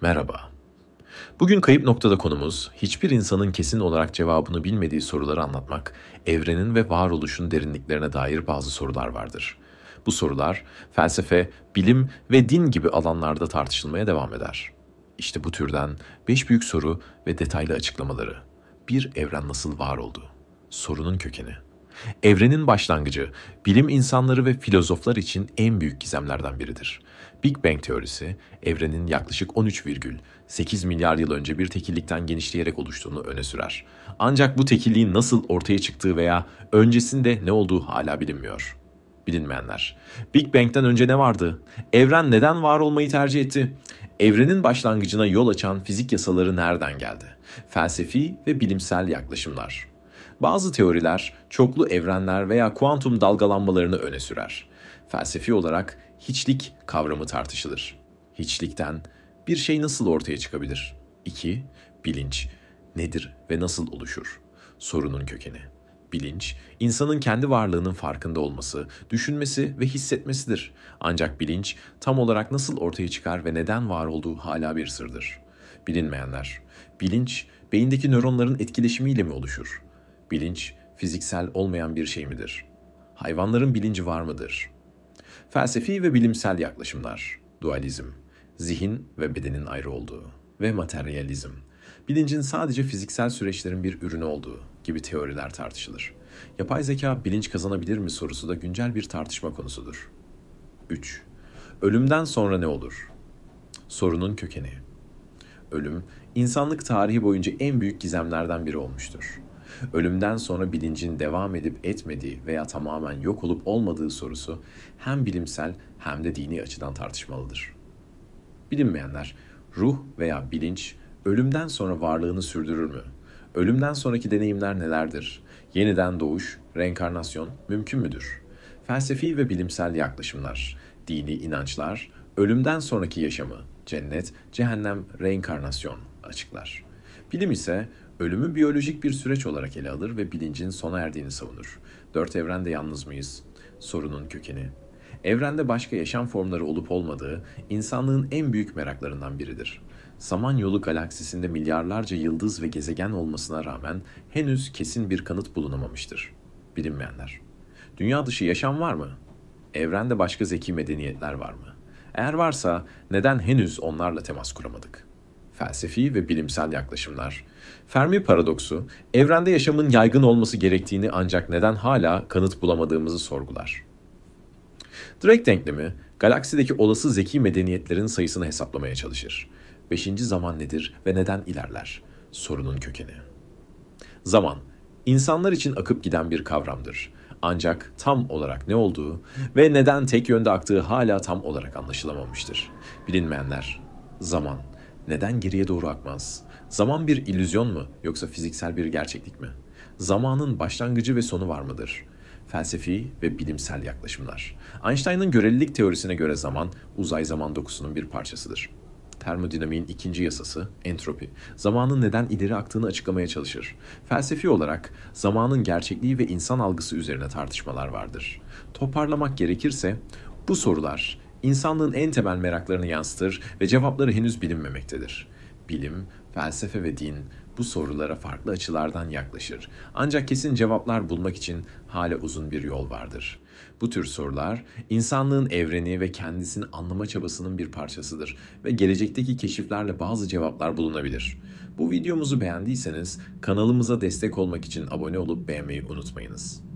Merhaba. Bugün kayıp noktada konumuz, hiçbir insanın kesin olarak cevabını bilmediği soruları anlatmak, evrenin ve varoluşun derinliklerine dair bazı sorular vardır. Bu sorular felsefe, bilim ve din gibi alanlarda tartışılmaya devam eder. İşte bu türden beş büyük soru ve detaylı açıklamaları. Bir evren nasıl var oldu? Sorunun kökeni. Evrenin başlangıcı, bilim insanları ve filozoflar için en büyük gizemlerden biridir. Big Bang teorisi, evrenin yaklaşık 13,8 milyar yıl önce bir tekillikten genişleyerek oluştuğunu öne sürer. Ancak bu tekilliğin nasıl ortaya çıktığı veya öncesinde ne olduğu hala bilinmiyor. Bilinmeyenler. Big Bang'den önce ne vardı? Evren neden var olmayı tercih etti? Evrenin başlangıcına yol açan fizik yasaları nereden geldi? Felsefi ve bilimsel yaklaşımlar. Bazı teoriler çoklu evrenler veya kuantum dalgalanmalarını öne sürer. Felsefi olarak hiçlik kavramı tartışılır. Hiçlikten bir şey nasıl ortaya çıkabilir? 2. Bilinç nedir ve nasıl oluşur? Sorunun kökeni. Bilinç, insanın kendi varlığının farkında olması, düşünmesi ve hissetmesidir. Ancak bilinç tam olarak nasıl ortaya çıkar ve neden var olduğu hala bir sırdır. Bilinmeyenler. Bilinç, beyindeki nöronların etkileşimiyle mi oluşur? Bilinç fiziksel olmayan bir şey midir? Hayvanların bilinci var mıdır? Felsefi ve bilimsel yaklaşımlar, dualizm, zihin ve bedenin ayrı olduğu ve materyalizm, bilincin sadece fiziksel süreçlerin bir ürünü olduğu gibi teoriler tartışılır. Yapay zeka bilinç kazanabilir mi sorusu da güncel bir tartışma konusudur. 3. Ölümden sonra ne olur? Sorunun kökeni. Ölüm, insanlık tarihi boyunca en büyük gizemlerden biri olmuştur. Ölümden sonra bilincin devam edip etmediği veya tamamen yok olup olmadığı sorusu hem bilimsel hem de dini açıdan tartışmalıdır. Bilinmeyenler, ruh veya bilinç ölümden sonra varlığını sürdürür mü? Ölümden sonraki deneyimler nelerdir? Yeniden doğuş, reenkarnasyon mümkün müdür? Felsefi ve bilimsel yaklaşımlar, dini inançlar, ölümden sonraki yaşamı, cennet, cehennem, reenkarnasyon açıklar. Bilim ise Ölümü biyolojik bir süreç olarak ele alır ve bilincin sona erdiğini savunur. Dört evrende yalnız mıyız? Sorunun kökeni. Evrende başka yaşam formları olup olmadığı insanlığın en büyük meraklarından biridir. Samanyolu galaksisinde milyarlarca yıldız ve gezegen olmasına rağmen henüz kesin bir kanıt bulunamamıştır. Bilinmeyenler. Dünya dışı yaşam var mı? Evrende başka zeki medeniyetler var mı? Eğer varsa neden henüz onlarla temas kuramadık?'' felsefi ve bilimsel yaklaşımlar. Fermi paradoksu, evrende yaşamın yaygın olması gerektiğini ancak neden hala kanıt bulamadığımızı sorgular. Drake denklemi, galaksideki olası zeki medeniyetlerin sayısını hesaplamaya çalışır. Beşinci zaman nedir ve neden ilerler? Sorunun kökeni. Zaman, insanlar için akıp giden bir kavramdır. Ancak tam olarak ne olduğu ve neden tek yönde aktığı hala tam olarak anlaşılamamıştır. Bilinmeyenler, zaman, neden geriye doğru akmaz? Zaman bir illüzyon mu yoksa fiziksel bir gerçeklik mi? Zamanın başlangıcı ve sonu var mıdır? felsefi ve bilimsel yaklaşımlar. Einstein'ın görelilik teorisine göre zaman, uzay zaman dokusunun bir parçasıdır. Termodinamiğin ikinci yasası, entropi, zamanın neden ileri aktığını açıklamaya çalışır. Felsefi olarak zamanın gerçekliği ve insan algısı üzerine tartışmalar vardır. Toparlamak gerekirse, bu sorular insanlığın en temel meraklarını yansıtır ve cevapları henüz bilinmemektedir. Bilim, felsefe ve din bu sorulara farklı açılardan yaklaşır. Ancak kesin cevaplar bulmak için hala uzun bir yol vardır. Bu tür sorular insanlığın evreni ve kendisini anlama çabasının bir parçasıdır ve gelecekteki keşiflerle bazı cevaplar bulunabilir. Bu videomuzu beğendiyseniz kanalımıza destek olmak için abone olup beğenmeyi unutmayınız.